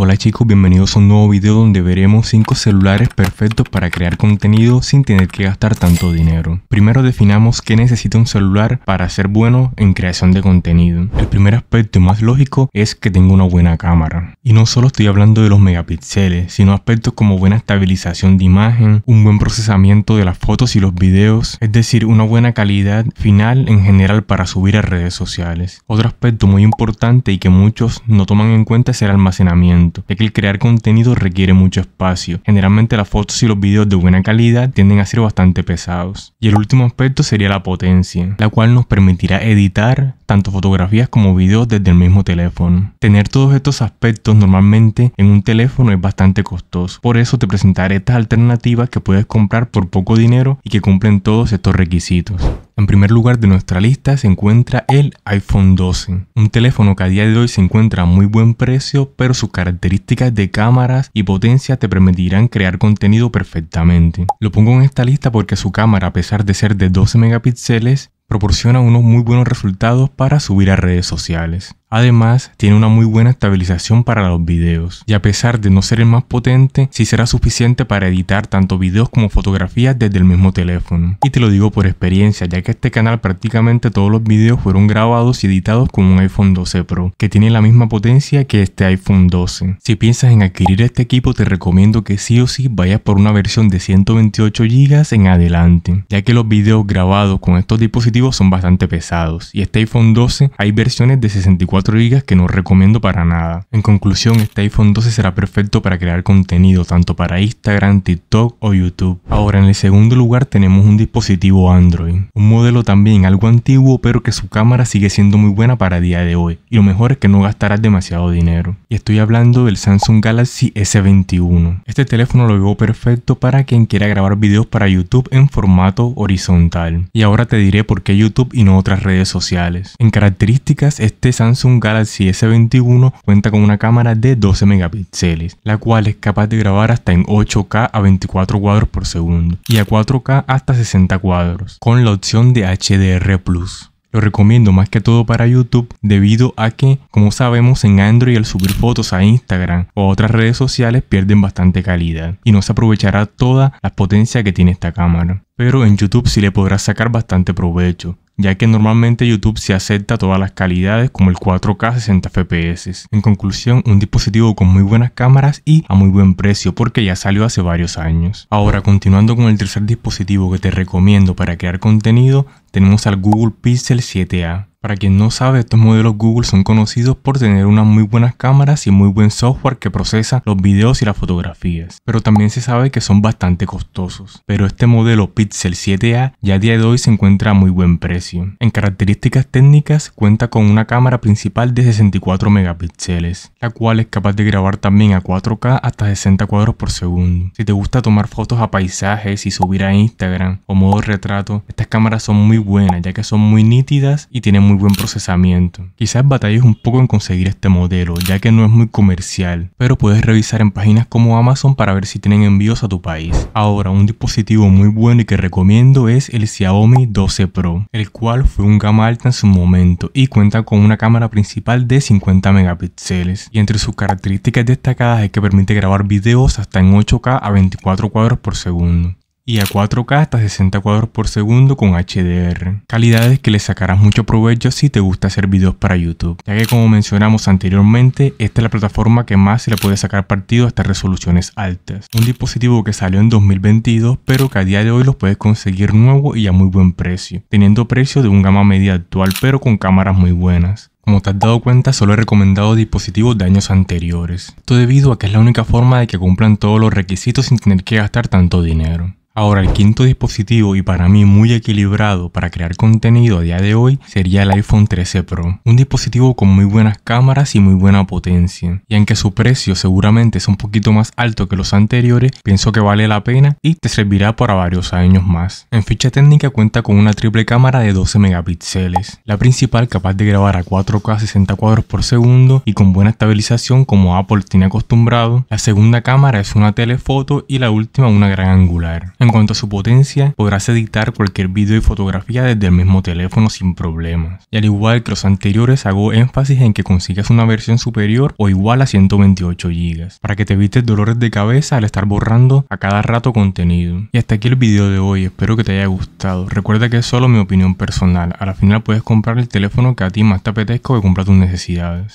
Hola chicos, bienvenidos a un nuevo video donde veremos 5 celulares perfectos para crear contenido sin tener que gastar tanto dinero. Primero definamos qué necesita un celular para ser bueno en creación de contenido. El primer aspecto más lógico es que tenga una buena cámara. Y no solo estoy hablando de los megapíxeles, sino aspectos como buena estabilización de imagen, un buen procesamiento de las fotos y los videos, es decir, una buena calidad final en general para subir a redes sociales. Otro aspecto muy importante y que muchos no toman en cuenta es el almacenamiento es que el crear contenido requiere mucho espacio. Generalmente las fotos y los videos de buena calidad tienden a ser bastante pesados. Y el último aspecto sería la potencia, la cual nos permitirá editar tanto fotografías como videos desde el mismo teléfono. Tener todos estos aspectos normalmente en un teléfono es bastante costoso, por eso te presentaré estas alternativas que puedes comprar por poco dinero y que cumplen todos estos requisitos. En primer lugar de nuestra lista se encuentra el iPhone 12, un teléfono que a día de hoy se encuentra a muy buen precio, pero sus características de cámaras y potencia te permitirán crear contenido perfectamente. Lo pongo en esta lista porque su cámara, a pesar de ser de 12 megapíxeles, proporciona unos muy buenos resultados para subir a redes sociales. Además, tiene una muy buena estabilización para los videos, y a pesar de no ser el más potente, sí será suficiente para editar tanto videos como fotografías desde el mismo teléfono. Y te lo digo por experiencia, ya que este canal prácticamente todos los videos fueron grabados y editados con un iPhone 12 Pro, que tiene la misma potencia que este iPhone 12. Si piensas en adquirir este equipo, te recomiendo que sí o sí vayas por una versión de 128 GB en adelante, ya que los videos grabados con estos dispositivos son bastante pesados, y este iPhone 12 hay versiones de 64 4 que no recomiendo para nada. En conclusión, este iPhone 12 será perfecto para crear contenido tanto para Instagram, TikTok o YouTube. Ahora, en el segundo lugar tenemos un dispositivo Android. Un modelo también algo antiguo, pero que su cámara sigue siendo muy buena para día de hoy. Y lo mejor es que no gastarás demasiado dinero. Y estoy hablando del Samsung Galaxy S21. Este teléfono lo veo perfecto para quien quiera grabar videos para YouTube en formato horizontal. Y ahora te diré por qué YouTube y no otras redes sociales. En características, este Samsung Galaxy S21 cuenta con una cámara de 12 megapíxeles, la cual es capaz de grabar hasta en 8K a 24 cuadros por segundo y a 4K hasta 60 cuadros, con la opción de HDR+. Lo recomiendo más que todo para YouTube debido a que, como sabemos, en Android al subir fotos a Instagram o otras redes sociales pierden bastante calidad y no se aprovechará toda la potencia que tiene esta cámara. Pero en YouTube sí le podrás sacar bastante provecho, ya que normalmente YouTube se acepta todas las calidades como el 4K 60 FPS. En conclusión, un dispositivo con muy buenas cámaras y a muy buen precio porque ya salió hace varios años. Ahora, continuando con el tercer dispositivo que te recomiendo para crear contenido, tenemos al Google Pixel 7a. Para quien no sabe, estos modelos Google son conocidos por tener unas muy buenas cámaras y muy buen software que procesa los videos y las fotografías, pero también se sabe que son bastante costosos. Pero este modelo Pixel 7a ya a día de hoy se encuentra a muy buen precio. En características técnicas cuenta con una cámara principal de 64 megapíxeles, la cual es capaz de grabar también a 4K hasta 60 cuadros por segundo. Si te gusta tomar fotos a paisajes y subir a Instagram o modo retrato, estas cámaras son muy buenas ya que son muy nítidas y tienen muy buen procesamiento. Quizás batalles un poco en conseguir este modelo, ya que no es muy comercial, pero puedes revisar en páginas como Amazon para ver si tienen envíos a tu país. Ahora, un dispositivo muy bueno y que recomiendo es el Xiaomi 12 Pro, el cual fue un gama alta en su momento y cuenta con una cámara principal de 50 megapíxeles. Y entre sus características destacadas es que permite grabar videos hasta en 8K a 24 cuadros por segundo y a 4K hasta 60 cuadros por segundo con HDR. Calidades que le sacarás mucho provecho si te gusta hacer videos para YouTube, ya que como mencionamos anteriormente, esta es la plataforma que más se le puede sacar partido hasta resoluciones altas. Un dispositivo que salió en 2022, pero que a día de hoy los puedes conseguir nuevo y a muy buen precio, teniendo precio de un gama media actual pero con cámaras muy buenas. Como te has dado cuenta, solo he recomendado dispositivos de años anteriores. Esto debido a que es la única forma de que cumplan todos los requisitos sin tener que gastar tanto dinero. Ahora, el quinto dispositivo y para mí muy equilibrado para crear contenido a día de hoy sería el iPhone 13 Pro. Un dispositivo con muy buenas cámaras y muy buena potencia. Y aunque su precio seguramente es un poquito más alto que los anteriores, pienso que vale la pena y te servirá para varios años más. En ficha técnica cuenta con una triple cámara de 12 megapíxeles. La principal capaz de grabar a 4K 60 cuadros por segundo y con buena estabilización como Apple tiene acostumbrado. La segunda cámara es una telefoto y la última una gran angular. En cuanto a su potencia, podrás editar cualquier video y fotografía desde el mismo teléfono sin problemas. Y al igual que los anteriores, hago énfasis en que consigas una versión superior o igual a 128 GB, para que te evites dolores de cabeza al estar borrando a cada rato contenido. Y hasta aquí el video de hoy, espero que te haya gustado. Recuerda que es solo mi opinión personal, a la final puedes comprar el teléfono que a ti más te apetezca o que cumpla tus necesidades.